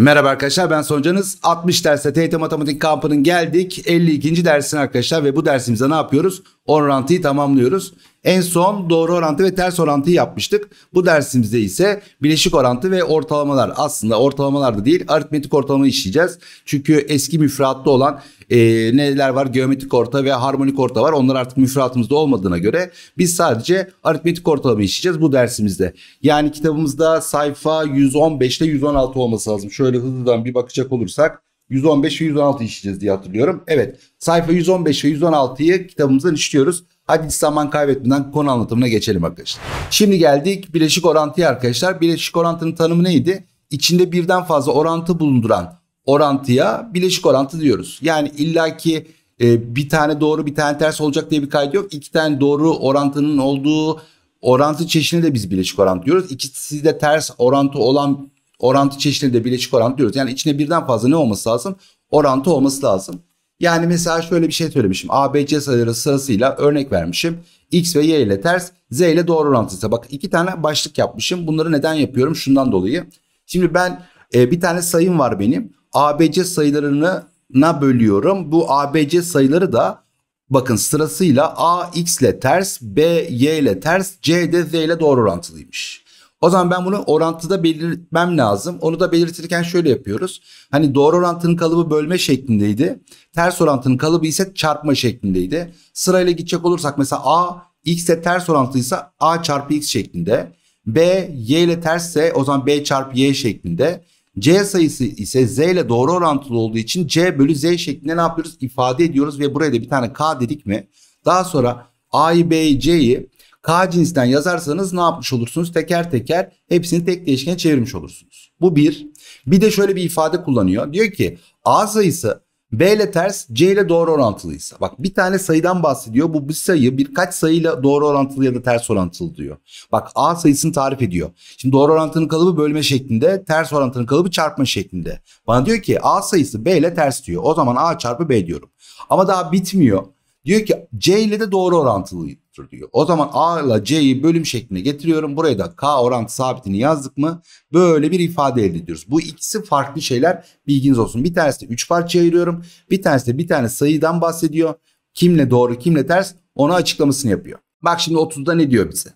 Merhaba arkadaşlar ben Soncanız. 60 derste TYT Matematik kampının geldik 52. dersine arkadaşlar ve bu dersimizde ne yapıyoruz? orantıyı tamamlıyoruz. En son doğru orantı ve ters orantıyı yapmıştık. Bu dersimizde ise bileşik orantı ve ortalamalar aslında ortalamalar da değil aritmetik ortalama işleyeceğiz. Çünkü eski müfreatta olan e, neler var geometrik orta ve harmonik orta var. Onlar artık müfreatımızda olmadığına göre biz sadece aritmetik ortalama işleyeceğiz bu dersimizde. Yani kitabımızda sayfa 115 ile 116 olması lazım. Şöyle hızlıdan bir bakacak olursak 115 ve 116 işleyeceğiz diye hatırlıyorum. Evet sayfa 115 ve 116'yı kitabımızdan işliyoruz. Hadi zaman kaybetmeden konu anlatımına geçelim arkadaşlar. Şimdi geldik bileşik orantıya arkadaşlar. Bileşik orantının tanımı neydi? İçinde birden fazla orantı bulunduran orantıya bileşik orantı diyoruz. Yani illaki e, bir tane doğru bir tane ters olacak diye bir kaydı yok. İki tane doğru orantının olduğu orantı çeşidine de biz bileşik orantı diyoruz. İkisi de ters orantı olan orantı çeşidini de bileşik orantı diyoruz. Yani içine birden fazla ne olması lazım? Orantı olması lazım. Yani mesela şöyle bir şey söylemişim. A, B, C sayıları sırasıyla örnek vermişim. X ve Y ile ters, Z ile doğru orantıysa. Bak iki tane başlık yapmışım. Bunları neden yapıyorum? Şundan dolayı. Şimdi ben e, bir tane sayım var benim. A, B, C sayılarını na bölüyorum. Bu A, B, C sayıları da bakın sırasıyla A, X ile ters, B, Y ile ters, C de Z ile doğru orantılıymış. O zaman ben bunu orantıda belirtmem lazım. Onu da belirtirken şöyle yapıyoruz. Hani doğru orantının kalıbı bölme şeklindeydi. Ters orantının kalıbı ise çarpma şeklindeydi. Sırayla gidecek olursak mesela A x ile ters orantıysa A çarpı x şeklinde. B y ile tersse o zaman B çarpı y şeklinde. C sayısı ise Z ile doğru orantılı olduğu için C bölü Z şeklinde ne yapıyoruz? İfade ediyoruz ve buraya da bir tane K dedik mi? Daha sonra A'yı B'yi C'yi K cinsinden yazarsanız ne yapmış olursunuz? Teker teker hepsini tek değişkene çevirmiş olursunuz. Bu bir. Bir de şöyle bir ifade kullanıyor. Diyor ki A sayısı B ile ters C ile doğru orantılıysa. Bak bir tane sayıdan bahsediyor. Bu bir sayı birkaç sayıyla doğru orantılı ya da ters orantılı diyor. Bak A sayısını tarif ediyor. Şimdi doğru orantının kalıbı bölme şeklinde. Ters orantının kalıbı çarpma şeklinde. Bana diyor ki A sayısı B ile ters diyor. O zaman A çarpı B diyorum. Ama daha bitmiyor. Diyor ki C ile de doğru orantılı sabittir diyor. O zaman A ile C'yi bölüm şekline getiriyorum. Buraya da K orantı sabitini yazdık mı böyle bir ifade elde ediyoruz. Bu ikisi farklı şeyler bilginiz olsun. Bir tanesi 3 parçaya ayırıyorum. Bir tanesi de bir tane sayıdan bahsediyor. Kimle doğru kimle ters ona açıklamasını yapıyor. Bak şimdi 30'da ne diyor bize?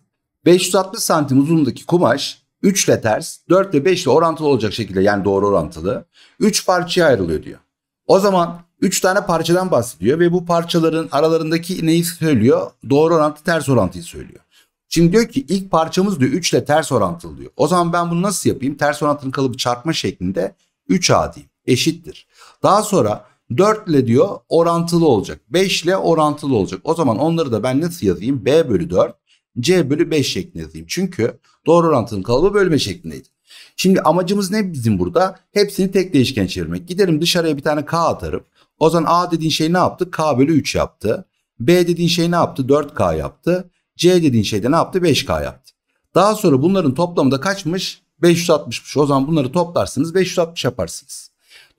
560 santim uzunluğundaki kumaş 3 ile ters 4 ile 5 ile orantılı olacak şekilde yani doğru orantılı 3 parçaya ayrılıyor diyor. O zaman 3 tane parçadan bahsediyor ve bu parçaların aralarındaki neyi söylüyor? Doğru orantı ters orantıyı söylüyor. Şimdi diyor ki ilk parçamız diyor 3 ile ters orantılı diyor. O zaman ben bunu nasıl yapayım? Ters orantının kalıbı çarpma şeklinde 3A diyeyim. Eşittir. Daha sonra 4 ile diyor orantılı olacak. 5 ile orantılı olacak. O zaman onları da ben nasıl yazayım? B bölü 4, C bölü 5 şeklinde yazayım. Çünkü doğru orantının kalıbı bölme şeklindeydi. Şimdi amacımız ne bizim burada? Hepsini tek değişken çevirmek. Giderim dışarıya bir tane K atarım. O zaman A dediğin şey ne yaptı? K bölü 3 yaptı. B dediğin şey ne yaptı? 4K yaptı. C dediğin şey de ne yaptı? 5K yaptı. Daha sonra bunların toplamı da kaçmış? 560'mış. O zaman bunları toplarsınız 560 yaparsınız.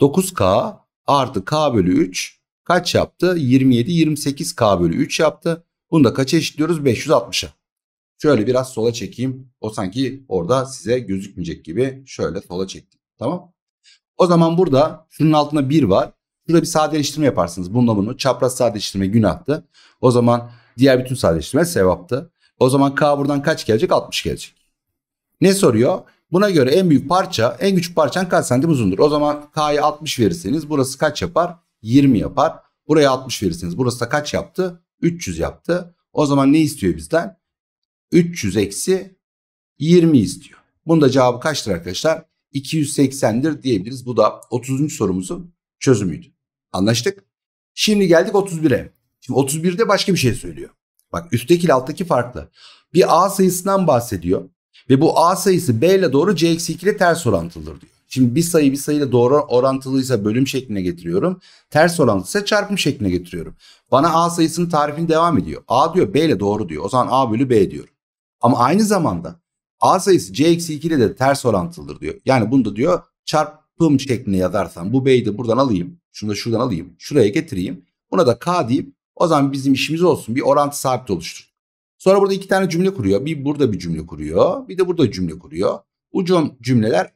9K artı K bölü 3 kaç yaptı? 27, 28K bölü 3 yaptı. Bunu da kaça eşitliyoruz? 560'a. Şöyle biraz sola çekeyim. O sanki orada size gözükmeyecek gibi şöyle sola çektim. Tamam. O zaman burada şunun altında 1 var. Şurada bir sadeleştirme yaparsınız. Bununla bunu. Çapraz sadeleştirme günahtı. O zaman diğer bütün sadeleştirme sevaptı. O zaman K buradan kaç gelecek? 60 gelecek. Ne soruyor? Buna göre en büyük parça, en küçük parçan kaç santim uzundur? O zaman K'ya 60 verirseniz burası kaç yapar? 20 yapar. Buraya 60 verirseniz burası da kaç yaptı? 300 yaptı. O zaman ne istiyor bizden? 300 eksi 20 istiyor. Bunun da cevabı kaçtır arkadaşlar? 280'dir diyebiliriz. Bu da 30. sorumuzun çözümüydü. Anlaştık. Şimdi geldik 31'e. Şimdi 31'de başka bir şey söylüyor. Bak üstteki ile alttaki farklı. Bir A sayısından bahsediyor. Ve bu A sayısı B ile doğru C eksi 2 ile ters orantılıdır diyor. Şimdi bir sayı bir sayıyla doğru orantılıysa bölüm şekline getiriyorum. Ters orantılıysa çarpım şekline getiriyorum. Bana A sayısının tarifini devam ediyor. A diyor B ile doğru diyor. O zaman A bölü B diyor. Ama aynı zamanda A sayısı C eksi 2 ile de ters orantılıdır diyor. Yani bunu da diyor çarp pım şeklinde yazarsam bu B'yi de buradan alayım. Şunu da şuradan alayım. Şuraya getireyim. Buna da K deyip o zaman bizim işimiz olsun. Bir orantı sabit oluştur. Sonra burada iki tane cümle kuruyor. Bir burada bir cümle kuruyor. Bir de burada cümle kuruyor. Bu cümleler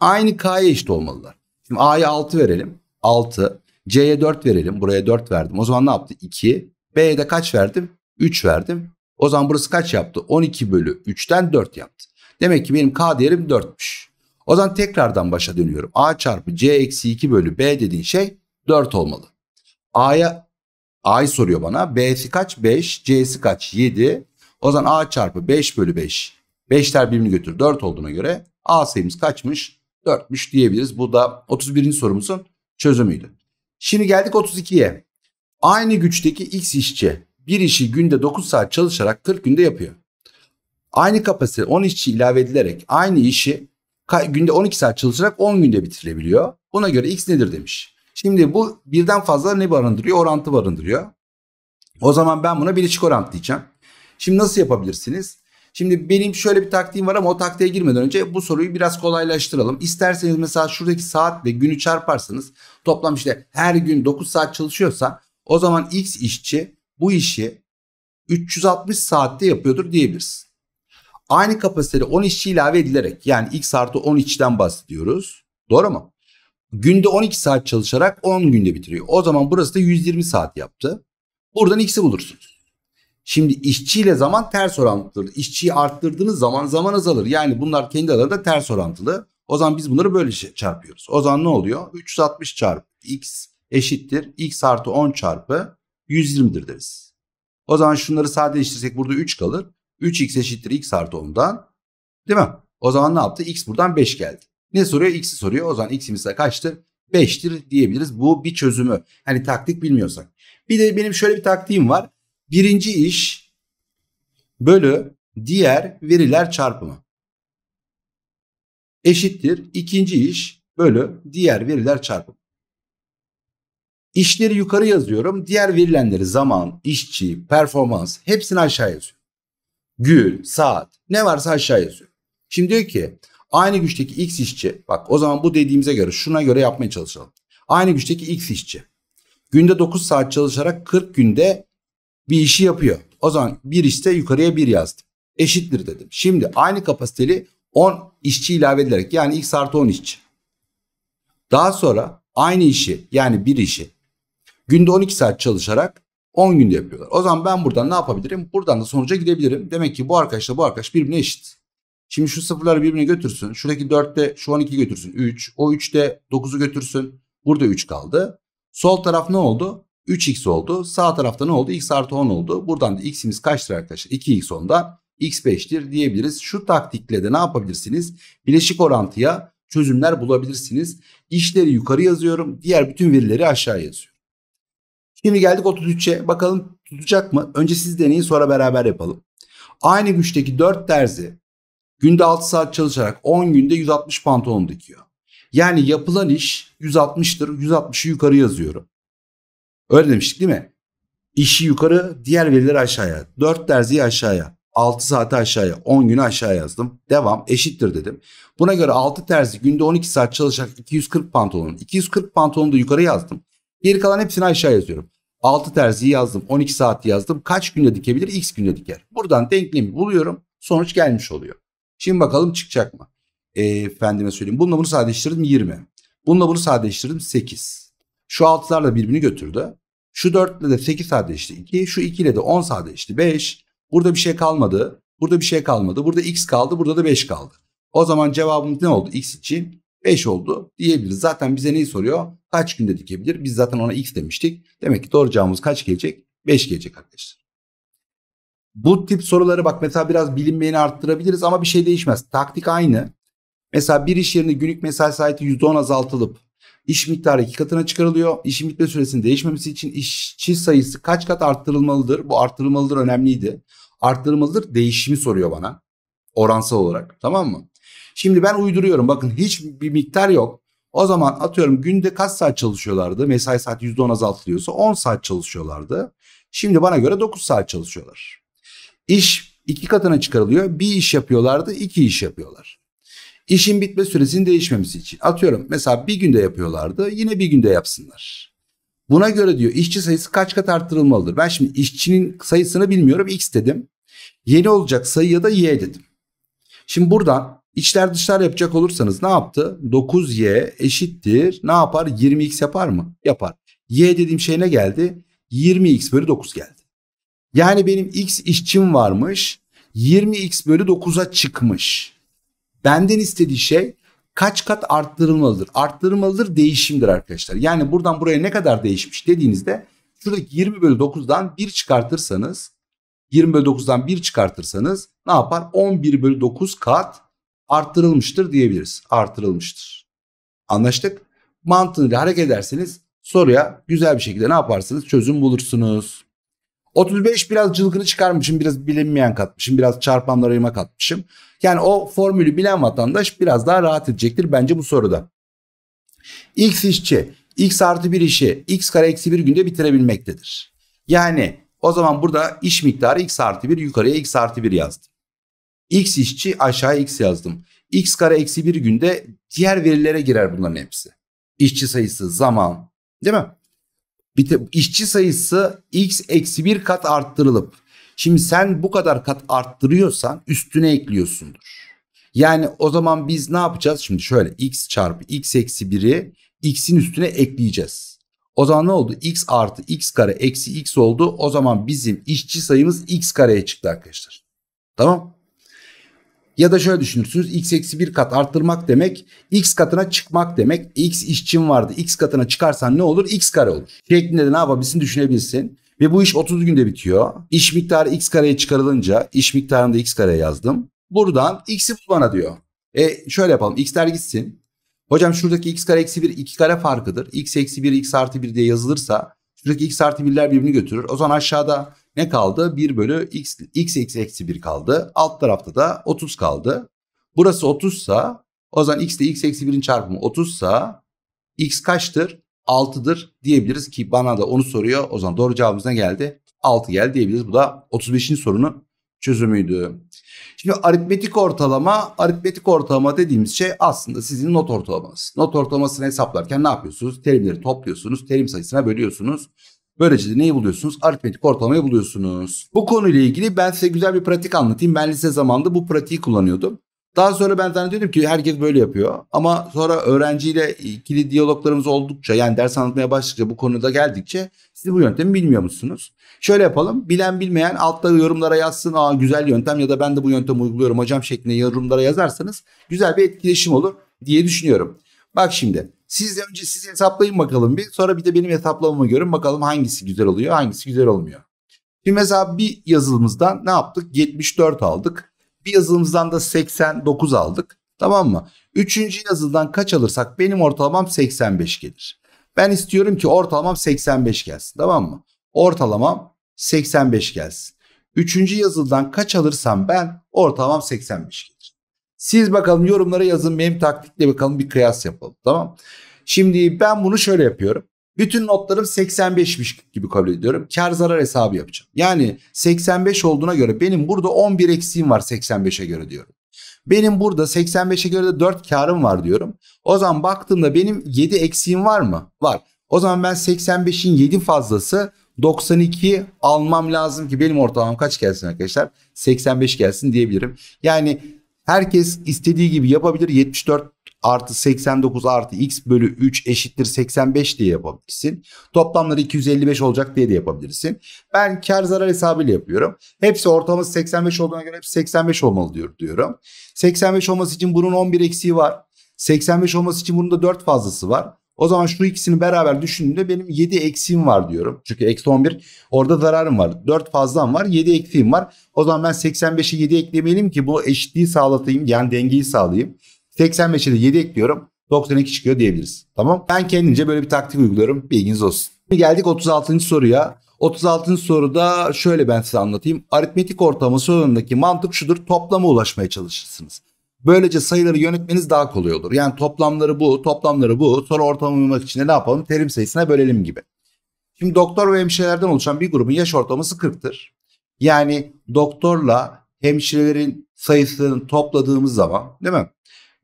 aynı K'ya eşit olmalılar. Şimdi A'ya 6 verelim. 6. C'ye 4 verelim. Buraya 4 verdim. O zaman ne yaptı? 2. B'ye de kaç verdim? 3 verdim. O zaman burası kaç yaptı? 12 bölü 3'ten 4 yaptı. Demek ki benim K değerim 4'müş. O zaman tekrardan başa dönüyorum. A çarpı C eksi 2 bölü B dediğin şey 4 olmalı. A'ya A'yı soruyor bana. B'si kaç? 5. C'si kaç? 7. O zaman A çarpı 5 bölü 5. 5'ler birbirini götür. 4 olduğuna göre A sayımız kaçmış? 4'müş diyebiliriz. Bu da 31. sorumuzun çözümüydü. Şimdi geldik 32'ye. Aynı güçteki X işçi bir işi günde 9 saat çalışarak 40 günde yapıyor. Aynı kapasite 10 işçi ilave edilerek aynı işi günde 12 saat çalışarak 10 günde bitirilebiliyor. Buna göre X nedir demiş. Şimdi bu birden fazla ne barındırıyor? Orantı barındırıyor. O zaman ben buna birleşik orant diyeceğim. Şimdi nasıl yapabilirsiniz? Şimdi benim şöyle bir taktiğim var ama o taktiğe girmeden önce bu soruyu biraz kolaylaştıralım. İsterseniz mesela şuradaki saat ve günü çarparsanız toplam işte her gün 9 saat çalışıyorsa o zaman X işçi bu işi 360 saatte yapıyordur diyebiliriz aynı kapasitede 10 işçi ilave edilerek yani x artı 10 işçiden bahsediyoruz. Doğru mu? Günde 12 saat çalışarak 10 günde bitiriyor. O zaman burası da 120 saat yaptı. Buradan x'i bulursunuz. Şimdi işçiyle zaman ters orantılı. İşçiyi arttırdığınız zaman zaman azalır. Yani bunlar kendi aralarında ters orantılı. O zaman biz bunları böyle şey çarpıyoruz. O zaman ne oluyor? 360 çarpı x eşittir x artı 10 çarpı 120'dir deriz. O zaman şunları sadeleştirsek burada 3 kalır. 3x eşittir x artı 10'dan. Değil mi? O zaman ne yaptı? X buradan 5 geldi. Ne soruyor? X'i soruyor. O zaman x'imiz de kaçtır? 5'tir diyebiliriz. Bu bir çözümü. Hani taktik bilmiyorsak. Bir de benim şöyle bir taktiğim var. Birinci iş bölü diğer veriler çarpımı. Eşittir ikinci iş bölü diğer veriler çarpımı. İşleri yukarı yazıyorum. Diğer verilenleri zaman, işçi, performans hepsini aşağı yazıyorum gül, saat ne varsa aşağı yazıyor. Şimdi diyor ki aynı güçteki x işçi bak o zaman bu dediğimize göre şuna göre yapmaya çalışalım. Aynı güçteki x işçi günde 9 saat çalışarak 40 günde bir işi yapıyor. O zaman bir işte yukarıya bir yazdım. Eşittir dedim. Şimdi aynı kapasiteli 10 işçi ilave edilerek yani x artı 10 işçi. Daha sonra aynı işi yani bir işi günde 12 saat çalışarak 10 günde yapıyorlar. O zaman ben buradan ne yapabilirim? Buradan da sonuca gidebilirim. Demek ki bu arkadaşla bu arkadaş birbirine eşit. Şimdi şu sıfırları birbirine götürsün. Şuradaki 4'te şu 12 götürsün. 3. O 3'te 9'u götürsün. Burada 3 kaldı. Sol taraf ne oldu? 3x oldu. Sağ tarafta ne oldu? x artı 10 oldu. Buradan da x'imiz kaçtır arkadaşlar? 2x 10'da x 5'tir diyebiliriz. Şu taktikle de ne yapabilirsiniz? Bileşik orantıya çözümler bulabilirsiniz. İşleri yukarı yazıyorum. Diğer bütün verileri aşağı yazıyorum. Şimdi geldik 33'e. Bakalım tutacak mı? Önce siz deneyin sonra beraber yapalım. Aynı güçteki 4 terzi günde 6 saat çalışarak 10 günde 160 pantolon dikiyor. Yani yapılan iş 160'tır. 160'ı yukarı yazıyorum. Öyle demiştik değil mi? İşi yukarı, diğer verileri aşağıya. 4 terziyi aşağıya. 6 saati aşağıya, 10 günü aşağıya yazdım. Devam eşittir dedim. Buna göre 6 terzi günde 12 saat çalışarak 240 pantolon. 240 pantolonu da yukarı yazdım. Geri kalan hepsini aşağı yazıyorum. 6 terzi yazdım. 12 saat yazdım. Kaç günde dikebilir? X günde diker. Buradan denklemi buluyorum. Sonuç gelmiş oluyor. Şimdi bakalım çıkacak mı? E, efendime söyleyeyim. Bununla bunu sadeleştirdim 20. Bununla bunu sadeleştirdim 8. Şu da birbirini götürdü. Şu 4 ile de 8 sadeleşti 2. Şu 2 ile de 10 sadeleşti 5. Burada bir şey kalmadı. Burada bir şey kalmadı. Burada x kaldı. Burada da 5 kaldı. O zaman cevabımız ne oldu? X için 5 oldu diyebiliriz. Zaten bize neyi soruyor? Kaç günde dikebilir? Biz zaten ona x demiştik. Demek ki doğru cevabımız kaç gelecek? 5 gelecek arkadaşlar. Bu tip soruları bak mesela biraz bilinmeyeni arttırabiliriz ama bir şey değişmez. Taktik aynı. Mesela bir iş yerinde günlük mesai saati %10 azaltılıp iş miktarı iki katına çıkarılıyor. İşin bitme süresinin değişmemesi için işçi sayısı kaç kat arttırılmalıdır? Bu arttırılmalıdır önemliydi. Arttırılmalıdır değişimi soruyor bana oransal olarak tamam mı? Şimdi ben uyduruyorum bakın hiç bir miktar yok. O zaman atıyorum günde kaç saat çalışıyorlardı? Mesai saati %10 azaltılıyorsa 10 saat çalışıyorlardı. Şimdi bana göre 9 saat çalışıyorlar. İş iki katına çıkarılıyor. Bir iş yapıyorlardı, iki iş yapıyorlar. İşin bitme süresinin değişmemesi için. Atıyorum mesela bir günde yapıyorlardı. Yine bir günde yapsınlar. Buna göre diyor işçi sayısı kaç kat arttırılmalıdır? Ben şimdi işçinin sayısını bilmiyorum. X dedim. Yeni olacak sayıya da Y dedim. Şimdi buradan İçler dışlar yapacak olursanız ne yaptı? 9y eşittir. Ne yapar? 20x yapar mı? Yapar. Y dediğim şey ne geldi? 20x bölü 9 geldi. Yani benim x işçim varmış. 20x bölü 9'a çıkmış. Benden istediği şey kaç kat arttırılmalıdır? Arttırılmalıdır değişimdir arkadaşlar. Yani buradan buraya ne kadar değişmiş dediğinizde şuradaki 20 bölü 9'dan 1 çıkartırsanız 20 bölü 9'dan 1 çıkartırsanız ne yapar? 11 bölü 9 kat arttırılmıştır diyebiliriz. Artırılmıştır. Anlaştık? Mantığıyla hareket ederseniz soruya güzel bir şekilde ne yaparsınız? Çözüm bulursunuz. 35 biraz cılgını çıkarmışım, biraz bilinmeyen katmışım, biraz çarpanlar ayıma katmışım. Yani o formülü bilen vatandaş biraz daha rahat edecektir bence bu soruda. X işçi, X artı bir işi X kare eksi bir günde bitirebilmektedir. Yani o zaman burada iş miktarı X artı bir yukarıya X artı bir yazdım. X işçi aşağı X yazdım. X kare eksi bir günde diğer verilere girer bunların hepsi. İşçi sayısı, zaman değil mi? Bir te, işçi sayısı X eksi bir kat arttırılıp şimdi sen bu kadar kat arttırıyorsan üstüne ekliyorsundur. Yani o zaman biz ne yapacağız? Şimdi şöyle x çarpı x eksi biri, x'in üstüne ekleyeceğiz. O zaman ne oldu? x artı x kare eksi x oldu. O zaman bizim işçi sayımız x kareye çıktı arkadaşlar. Tamam. Ya da şöyle düşünürsünüz x eksi 1 kat arttırmak demek x katına çıkmak demek. x işçin vardı x katına çıkarsan ne olur x kare olur. Şeklinde de ne yapabilirsin düşünebilirsin. Ve bu iş 30 günde bitiyor. İş miktarı x kareye çıkarılınca iş miktarını da x kareye yazdım. Buradan x'i bul bana diyor. E şöyle yapalım x'ler gitsin. Hocam şuradaki x kare eksi 1 2 kare farkıdır. x eksi 1 x artı 1 diye yazılırsa şuradaki x artı 1'ler birbirini götürür. O zaman aşağıda ne kaldı? 1 bölü x, x, x eksi 1 kaldı. Alt tarafta da 30 kaldı. Burası 30 sa o zaman x ile x eksi 1'in çarpımı 30 sa x kaçtır? 6'dır diyebiliriz ki bana da onu soruyor. O zaman doğru cevabımız ne geldi? 6 geldi diyebiliriz. Bu da 35. sorunun çözümüydü. Şimdi aritmetik ortalama, aritmetik ortalama dediğimiz şey aslında sizin not ortalamanız. Not ortalamasını hesaplarken ne yapıyorsunuz? Terimleri topluyorsunuz, terim sayısına bölüyorsunuz. Böylece de neyi buluyorsunuz? Aritmetik ortalamayı buluyorsunuz. Bu konuyla ilgili ben size güzel bir pratik anlatayım. Ben lise zamanında bu pratiği kullanıyordum. Daha sonra ben zannediyordum ki herkes böyle yapıyor. Ama sonra öğrenciyle ikili diyaloglarımız oldukça yani ders anlatmaya başladıkça bu konuda geldikçe siz bu yöntemi bilmiyor musunuz? Şöyle yapalım. Bilen bilmeyen altta yorumlara yazsın. Aa güzel yöntem ya da ben de bu yöntemi uyguluyorum hocam şeklinde yorumlara yazarsanız güzel bir etkileşim olur diye düşünüyorum. Bak şimdi siz de önce siz hesaplayın bakalım bir. Sonra bir de benim hesaplamama görün bakalım hangisi güzel oluyor, hangisi güzel olmuyor. Şimdi mesela bir yazılımızdan ne yaptık? 74 aldık. Bir yazılımızdan da 89 aldık. Tamam mı? Üçüncü yazılımdan kaç alırsak benim ortalamam 85 gelir. Ben istiyorum ki ortalamam 85 gelsin. Tamam mı? Ortalamam 85 gelsin. Üçüncü yazıldan kaç alırsam ben ortalamam 85 gelir. Siz bakalım yorumlara yazın benim taktikle bakalım bir kıyas yapalım tamam. Şimdi ben bunu şöyle yapıyorum. Bütün notlarım 85'miş gibi kabul ediyorum. Kar zarar hesabı yapacağım. Yani 85 olduğuna göre benim burada 11 eksiğim var 85'e göre diyorum. Benim burada 85'e göre de 4 karım var diyorum. O zaman baktığımda benim 7 eksiğim var mı? Var. O zaman ben 85'in 7 fazlası 92 almam lazım ki benim ortalamam kaç gelsin arkadaşlar? 85 gelsin diyebilirim. Yani Herkes istediği gibi yapabilir. 74 artı 89 artı x bölü 3 eşittir 85 diye yapabilirsin. Toplamları 255 olacak diye de yapabilirsin. Ben kar zarar hesabıyla yapıyorum. Hepsi ortalaması 85 olduğuna göre hepsi 85 olmalı diyor, diyorum. 85 olması için bunun 11 eksiği var. 85 olması için bunun da 4 fazlası var. O zaman şu ikisini beraber düşündüğümde benim 7 eksiğim var diyorum. Çünkü eksi 11 orada zararım var. 4 fazlam var 7 eksiğim var. O zaman ben 85'e 7 eklemeliyim ki bu eşitliği sağlatayım yani dengeyi sağlayayım. 85'e de 7 ekliyorum 92 çıkıyor diyebiliriz. Tamam ben kendince böyle bir taktik uyguluyorum bilginiz olsun. Şimdi geldik 36. soruya. 36. soruda şöyle ben size anlatayım. Aritmetik ortamı sorunundaki mantık şudur toplama ulaşmaya çalışırsınız. Böylece sayıları yönetmeniz daha kolay olur. Yani toplamları bu, toplamları bu. Sonra ortalamak için ne yapalım? Terim sayısına bölelim gibi. Şimdi doktor ve hemşirelerden oluşan bir grubun yaş ortalaması 40'tır. Yani doktorla hemşirelerin sayısını topladığımız zaman değil mi?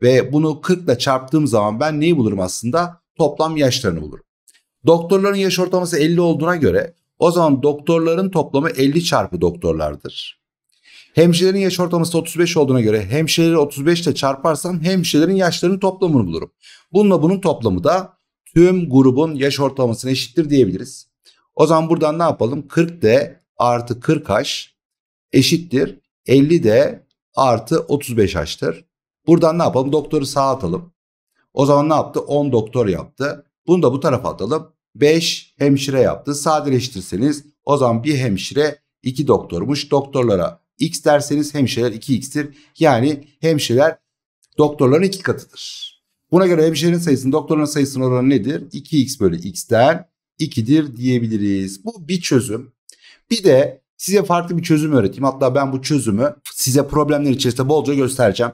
Ve bunu 40 ile çarptığım zaman ben neyi bulurum aslında? Toplam yaşlarını bulurum. Doktorların yaş ortalaması 50 olduğuna göre o zaman doktorların toplamı 50 çarpı doktorlardır. Hemşirenin yaş ortalaması 35 olduğuna göre hemşireleri 35 ile çarparsam hemşirelerin yaşlarının toplamını bulurum. Bununla bunun toplamı da tüm grubun yaş ortalamasına eşittir diyebiliriz. O zaman buradan ne yapalım? 40 de artı 40h eşittir 50 de artı 35h'tır. Buradan ne yapalım? Doktoru sağa atalım. O zaman ne yaptı? 10 doktor yaptı. Bunu da bu tarafa atalım. 5 hemşire yaptı. Sadeleştirseniz o zaman bir hemşire 2 doktormuş. Doktorlara x derseniz hemşireler 2x'tir. Yani hemşireler doktorların iki katıdır. Buna göre hemşirenin sayısının doktorların sayısının oranı nedir? 2x bölü x'ten 2'dir diyebiliriz. Bu bir çözüm. Bir de size farklı bir çözüm öğreteyim. Hatta ben bu çözümü size problemler içerisinde bolca göstereceğim.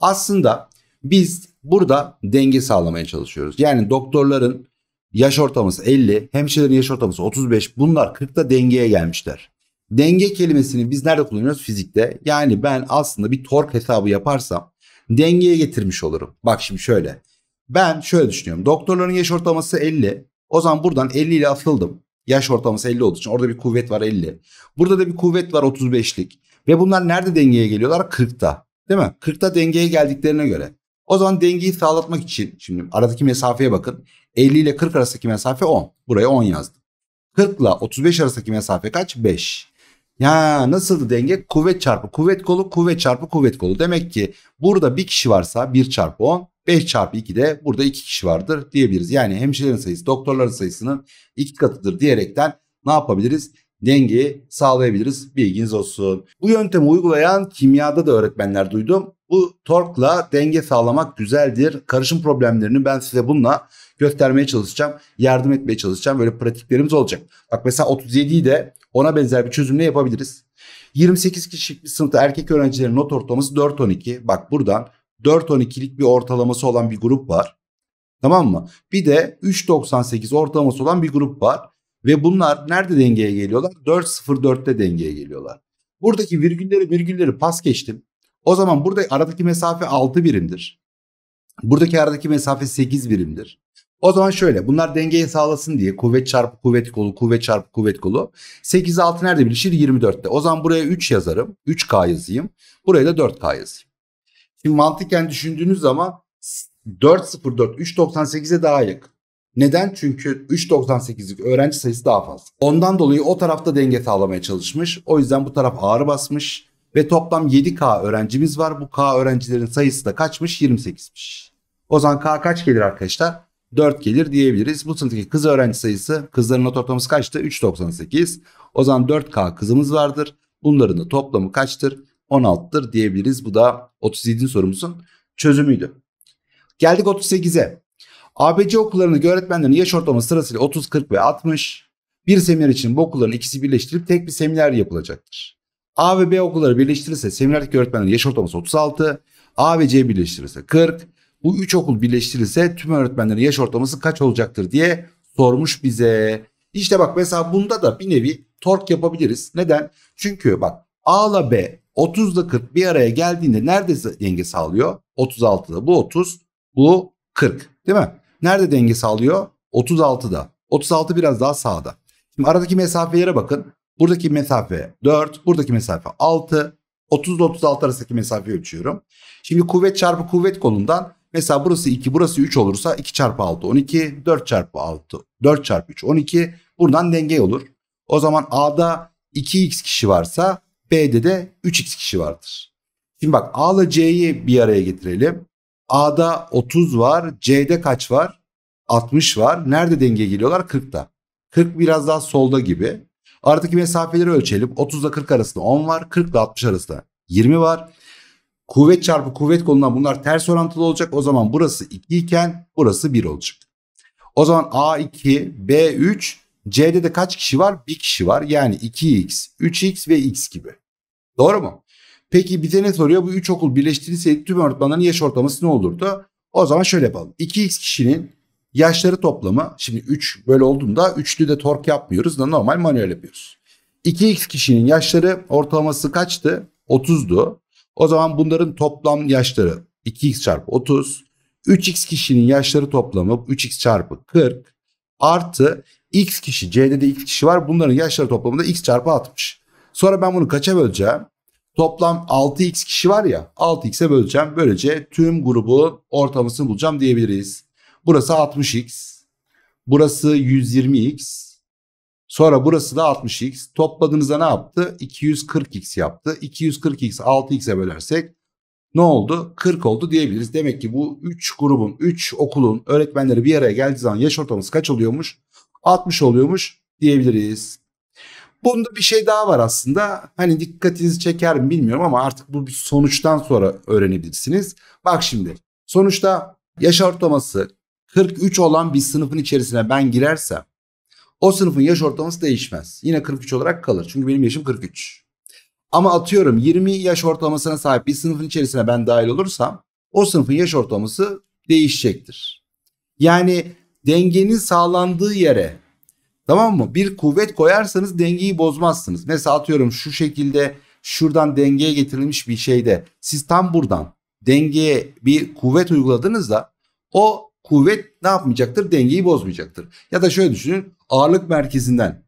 Aslında biz burada denge sağlamaya çalışıyoruz. Yani doktorların yaş ortamımız 50, hemşirelerin yaş ortamımız 35. Bunlar 40'ta dengeye gelmişler. Denge kelimesini biz nerede kullanıyoruz? Fizikte. Yani ben aslında bir tork hesabı yaparsam dengeye getirmiş olurum. Bak şimdi şöyle. Ben şöyle düşünüyorum. Doktorların yaş ortalaması 50. O zaman buradan 50 ile atıldım. Yaş ortalaması 50 olduğu için orada bir kuvvet var 50. Burada da bir kuvvet var 35'lik. Ve bunlar nerede dengeye geliyorlar? 40'ta. Değil mi? 40'ta dengeye geldiklerine göre. O zaman dengeyi sağlatmak için şimdi aradaki mesafeye bakın. 50 ile 40 arasındaki mesafe 10. Buraya 10 yazdım. 40 ile 35 arasındaki mesafe kaç? 5. Ya nasıldı denge? Kuvvet çarpı kuvvet kolu, kuvvet çarpı kuvvet kolu. Demek ki burada bir kişi varsa 1 çarpı 10, 5 çarpı 2 de burada 2 kişi vardır diyebiliriz. Yani hemşirelerin sayısı doktorların sayısının 2 katıdır diyerekten ne yapabiliriz? Dengeyi sağlayabiliriz. Bilginiz olsun. Bu yöntemi uygulayan kimyada da öğretmenler duydum. Bu torkla denge sağlamak güzeldir. Karışım problemlerini ben size bununla göstermeye çalışacağım. Yardım etmeye çalışacağım. Böyle pratiklerimiz olacak. Bak mesela 37'yi de ona benzer bir çözümle yapabiliriz. 28 kişilik bir sınıfta erkek öğrencilerin not ortalaması 4.12. Bak buradan 4.12'lik bir ortalaması olan bir grup var. Tamam mı? Bir de 3.98 ortalaması olan bir grup var. Ve bunlar nerede dengeye geliyorlar? 4.04'te dengeye geliyorlar. Buradaki virgülleri virgülleri pas geçtim. O zaman burada aradaki mesafe 6 birimdir. Buradaki aradaki mesafe 8 birimdir. O zaman şöyle bunlar dengeyi sağlasın diye kuvvet çarpı kuvvet kolu kuvvet çarpı kuvvet kolu 8 6 nerede birleşir 24'te. O zaman buraya 3 yazarım 3K yazayım buraya da 4K yazayım. Şimdi mantıken düşündüğünüz zaman 404 398'e daha yakın. Neden? Çünkü 3.98'lik öğrenci sayısı daha fazla. Ondan dolayı o tarafta denge sağlamaya çalışmış. O yüzden bu taraf ağır basmış. Ve toplam 7K öğrencimiz var. Bu K öğrencilerin sayısı da kaçmış? 28'miş. O zaman K kaç gelir arkadaşlar? 4 gelir diyebiliriz. Bu sınıftaki kız öğrenci sayısı kızların not ortalaması kaçtı? 3.98. O zaman 4K kızımız vardır. Bunların da toplamı kaçtır? 16'dır diyebiliriz. Bu da 37. sorumuzun çözümüydü. Geldik 38'e. ABC okullarındaki öğretmenlerin yaş ortalaması sırasıyla 30, 40 ve 60. Bir seminer için bu okulların ikisi birleştirilip tek bir seminer yapılacaktır. A ve B okulları birleştirirse seminerdeki öğretmenlerin yaş ortalaması 36, A ve C birleştirirse 40, bu üç okul birleştirilse tüm öğretmenlerin yaş ortalaması kaç olacaktır diye sormuş bize. İşte bak mesela bunda da bir nevi tork yapabiliriz. Neden? Çünkü bak A ile B 30 ile 40 bir araya geldiğinde nerede denge sağlıyor? 36'da. Bu 30, bu 40 değil mi? Nerede denge sağlıyor? 36'da. 36 biraz daha sağda. Şimdi aradaki mesafelere bakın. Buradaki mesafe 4, buradaki mesafe 6. 30 ile 36 arasındaki mesafeyi ölçüyorum. Şimdi kuvvet çarpı kuvvet kolundan Mesela burası 2 burası 3 olursa 2 çarpı 6 12 4 çarpı 6 4 çarpı 3 12 buradan denge olur. O zaman A'da 2x kişi varsa B'de de 3x kişi vardır. Şimdi bak A ile C'yi bir araya getirelim. A'da 30 var C'de kaç var? 60 var. Nerede denge geliyorlar? 40'ta. 40 biraz daha solda gibi. Aradaki mesafeleri ölçelim. 30 ile 40 arasında 10 var. 40 ile 60 arasında 20 var. Kuvvet çarpı kuvvet kolundan bunlar ters orantılı olacak. O zaman burası 2 iken burası 1 olacak. O zaman A2, B3, C'de de kaç kişi var? Bir kişi var. Yani 2x, 3x ve x gibi. Doğru mu? Peki bize ne soruyor? Bu 3 okul birleştirirseydik tüm öğretmenlerin yaş ortalaması ne olurdu? O zaman şöyle yapalım. 2x kişinin yaşları toplamı şimdi 3 böyle olduğunda üçlü de tork yapmıyoruz da normal manuel yapıyoruz. 2x kişinin yaşları ortalaması kaçtı? 30'du. O zaman bunların toplam yaşları 2x çarpı 30, 3x kişinin yaşları toplamı 3x çarpı 40 artı x kişi C'de de x kişi var bunların yaşları toplamı da x çarpı 60. Sonra ben bunu kaça böleceğim? Toplam 6x kişi var ya 6x'e böleceğim. Böylece tüm grubun ortalamasını bulacağım diyebiliriz. Burası 60x. Burası 120x. Sonra burası da 60x. Topladığınızda ne yaptı? 240x yaptı. 240x 6x'e bölersek ne oldu? 40 oldu diyebiliriz. Demek ki bu 3 grubun, 3 okulun öğretmenleri bir araya geldiği zaman yaş ortalaması kaç oluyormuş? 60 oluyormuş diyebiliriz. Bunda bir şey daha var aslında. Hani dikkatinizi çeker mi bilmiyorum ama artık bu bir sonuçtan sonra öğrenebilirsiniz. Bak şimdi sonuçta yaş ortalaması 43 olan bir sınıfın içerisine ben girersem o sınıfın yaş ortalaması değişmez. Yine 43 olarak kalır. Çünkü benim yaşım 43. Ama atıyorum 20 yaş ortalamasına sahip bir sınıfın içerisine ben dahil olursam o sınıfın yaş ortalaması değişecektir. Yani dengenin sağlandığı yere tamam mı bir kuvvet koyarsanız dengeyi bozmazsınız. Mesela atıyorum şu şekilde şuradan dengeye getirilmiş bir şeyde siz tam buradan dengeye bir kuvvet uyguladığınızda o kuvvet ne yapmayacaktır? Dengeyi bozmayacaktır. Ya da şöyle düşünün ağırlık merkezinden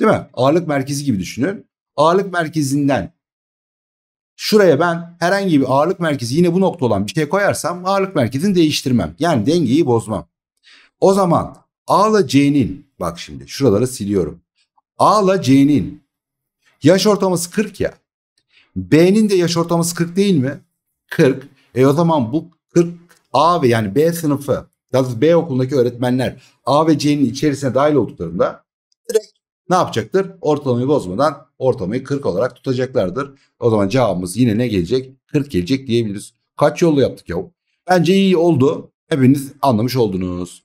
değil mi? Ağırlık merkezi gibi düşünün. Ağırlık merkezinden şuraya ben herhangi bir ağırlık merkezi yine bu nokta olan bir şey koyarsam ağırlık merkezini değiştirmem. Yani dengeyi bozmam. O zaman A ile C'nin bak şimdi şuraları siliyorum. A ile C'nin yaş ortalaması 40 ya. B'nin de yaş ortalaması 40 değil mi? 40. E o zaman bu 40 A ve yani B sınıfı Yalnız B okulundaki öğretmenler A ve C'nin içerisine dahil olduklarında direkt ne yapacaktır? Ortalamayı bozmadan ortalamayı 40 olarak tutacaklardır. O zaman cevabımız yine ne gelecek? 40 gelecek diyebiliriz. Kaç yolu yaptık ya? Bence iyi oldu. Hepiniz anlamış oldunuz.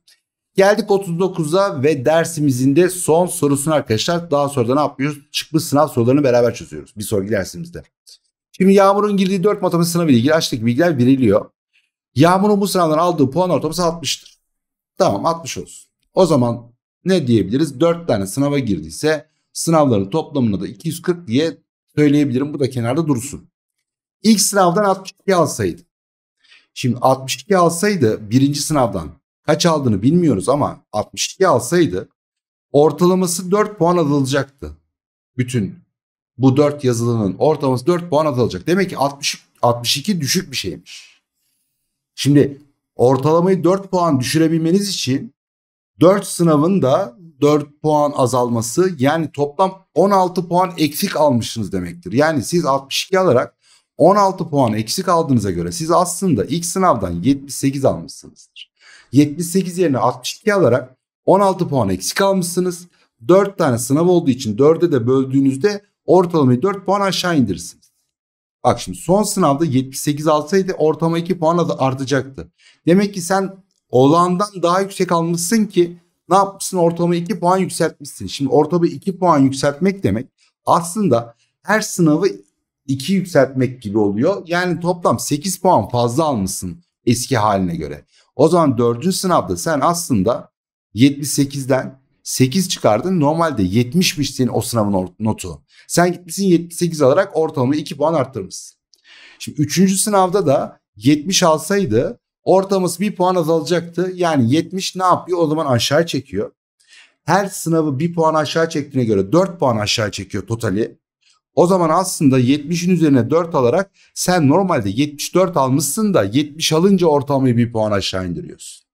Geldik 39'a ve dersimizin de son sorusunu arkadaşlar. Daha sonra da ne yapıyoruz? Çıkmış sınav sorularını beraber çözüyoruz. Bir sonraki dersimizde. Şimdi Yağmur'un girdiği 4 matematik sınavı ile ilgili açtık bilgiler veriliyor. Yağmur'un bu sınavdan aldığı puan ortalaması 60'tır. Tamam 60 olsun. O zaman ne diyebiliriz? 4 tane sınava girdiyse sınavların toplamına da 240 diye söyleyebilirim. Bu da kenarda dursun. İlk sınavdan 62 alsaydı. Şimdi 62 alsaydı birinci sınavdan kaç aldığını bilmiyoruz ama 62 alsaydı ortalaması 4 puan azalacaktı. Bütün bu 4 yazılının ortalaması 4 puan azalacak. Demek ki 60, 62 düşük bir şeymiş. Şimdi ortalamayı 4 puan düşürebilmeniz için 4 sınavın da 4 puan azalması yani toplam 16 puan eksik almışsınız demektir. Yani siz 62 alarak 16 puan eksik aldığınıza göre siz aslında ilk sınavdan 78 almışsınızdır. 78 yerine 62 alarak 16 puan eksik almışsınız. 4 tane sınav olduğu için 4'e de böldüğünüzde ortalamayı 4 puan aşağı indirsin. Bak şimdi son sınavda 78 alsaydı ortama 2 puanla da artacaktı. Demek ki sen olağandan daha yüksek almışsın ki ne yapmışsın ortalama 2 puan yükseltmişsin. Şimdi ortalama 2 puan yükseltmek demek aslında her sınavı 2 yükseltmek gibi oluyor. Yani toplam 8 puan fazla almışsın eski haline göre. O zaman 4. sınavda sen aslında 78'den 8 çıkardın. Normalde 70'miş senin o sınavın notu. Sen gitmişsin 78 alarak ortalama 2 puan arttırmışsın. Şimdi 3. sınavda da 70 alsaydı ortalaması 1 puan azalacaktı. Yani 70 ne yapıyor? O zaman aşağı çekiyor. Her sınavı 1 puan aşağı çektiğine göre 4 puan aşağı çekiyor totali. O zaman aslında 70'in üzerine 4 alarak sen normalde 74 almışsın da 70 alınca ortalamayı bir puan aşağı indiriyorsun.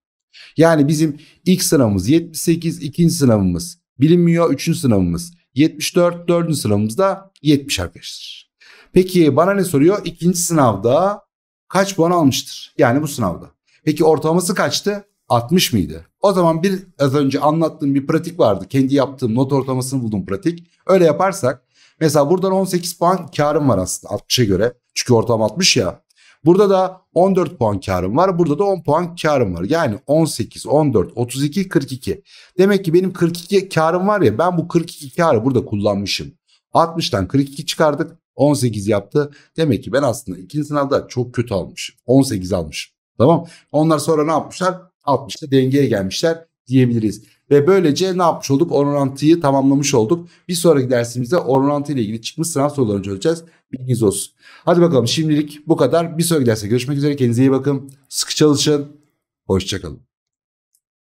Yani bizim ilk sınavımız 78, ikinci sınavımız bilinmiyor, üçüncü sınavımız 74 4. sıramızda 70 arkadaşlar. Peki bana ne soruyor? İkinci sınavda kaç puan almıştır? Yani bu sınavda. Peki ortalaması kaçtı? 60 mıydı? O zaman bir az önce anlattığım bir pratik vardı. Kendi yaptığım not ortalamasını buldum pratik. Öyle yaparsak mesela buradan 18 puan karım var aslında 60'a göre. Çünkü ortalama 60 ya. Burada da 14 puan karım var. Burada da 10 puan karım var. Yani 18, 14, 32, 42. Demek ki benim 42 karım var ya ben bu 42 karı burada kullanmışım. 60'tan 42 çıkardık. 18 yaptı. Demek ki ben aslında ikinci sınavda çok kötü almışım. 18 almışım. Tamam. Onlar sonra ne yapmışlar? 60'ta dengeye gelmişler diyebiliriz. Ve böylece ne yapmış olduk? Orantıyı tamamlamış olduk. Bir sonraki dersimizde orantı ile ilgili çıkmış sınav sorularını çözeceğiz bilginiz olsun. Hadi bakalım şimdilik bu kadar. Bir sonraki derste görüşmek üzere. Kendinize iyi bakın. Sıkı çalışın. Hoşçakalın.